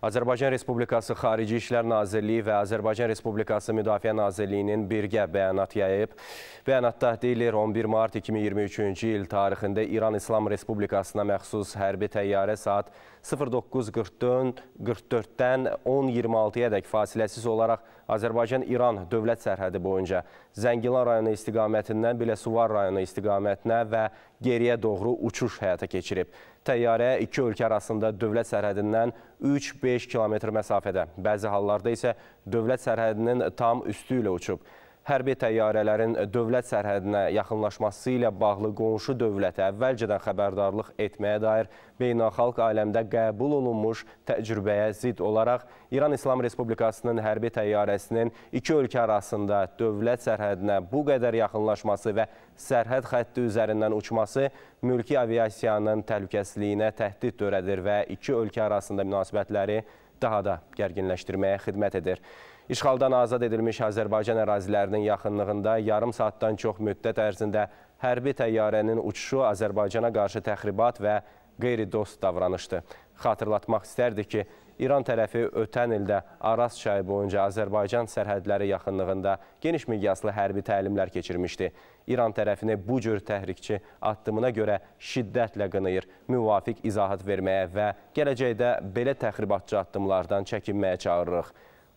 Azərbaycan Respublikası Xarici İşlər Nazirliyi və Azərbaycan Respublikası Müdafiə Nazirliyinin birgə bəyanat yayıb. Bəyanatda deyilir, 11 mart 2023-cü il tarixində İran İslam Respublikasına məxsus hərbi təyyarə saat 09.44-dən 10.26-yə dək fasiləsiz olaraq Azərbaycan-İran dövlət sərhədi boyunca Zəngilan rayonu istiqamətindən Biləsuvar rayonu istiqamətinə və geriyə doğru uçuş həyata keçirib. Təyyarə iki ölkə arasında dövlət sərhədindən 3-5 5 kilometr məsafədə, bəzi hallarda isə dövlət sərhədinin tam üstü ilə uçub hərbi təyyarələrin dövlət sərhədinə yaxınlaşması ilə bağlı qonşu dövlətə əvvəlcədən xəbərdarlıq etməyə dair beynəlxalq aləmdə qəbul olunmuş təcrübəyə zid olaraq İran İslam Respublikasının hərbi təyyarəsinin iki ölkə arasında dövlət sərhədinə bu qədər yaxınlaşması və sərhəd xətti üzərindən uçması mülki aviasiyanın təhlükəsizliyinə təhdid törədir və iki ölkə arasında münasibətləri daha da gərginləşdirməyə xidmət edir. İşğaldan azad edilmiş Azərbaycan ərazilərinin yaxınlığında yarım saatdan çox müddət ərzində hərbi təyyarənin uçuşu Azərbaycana qarşı təxribat və qeyri-dost davranışdı. Xatırlatmaq istərdi ki, İran tərəfi ötən ildə Aras çayı boyunca Azərbaycan sərhədləri yaxınlığında geniş miqyaslı hərbi təlimlər keçirmişdi. İran tərəfini bu cür təhrikçi addımına görə şiddətlə qınayır, müvafiq izahat verməyə və gələcəkdə belə təxribatçı addımlardan çəkinməyə çağırırıq.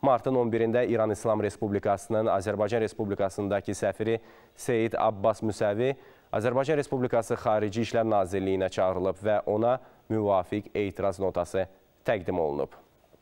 Martın 11-də İran İslam Respublikasının Azərbaycan Respublikasındakı səfiri Seyid Abbas Müsəvi Azərbaycan Respublikası Xarici İşlər Nazirliyinə çağırılıb və ona müvafiq etiraz notası take them all up.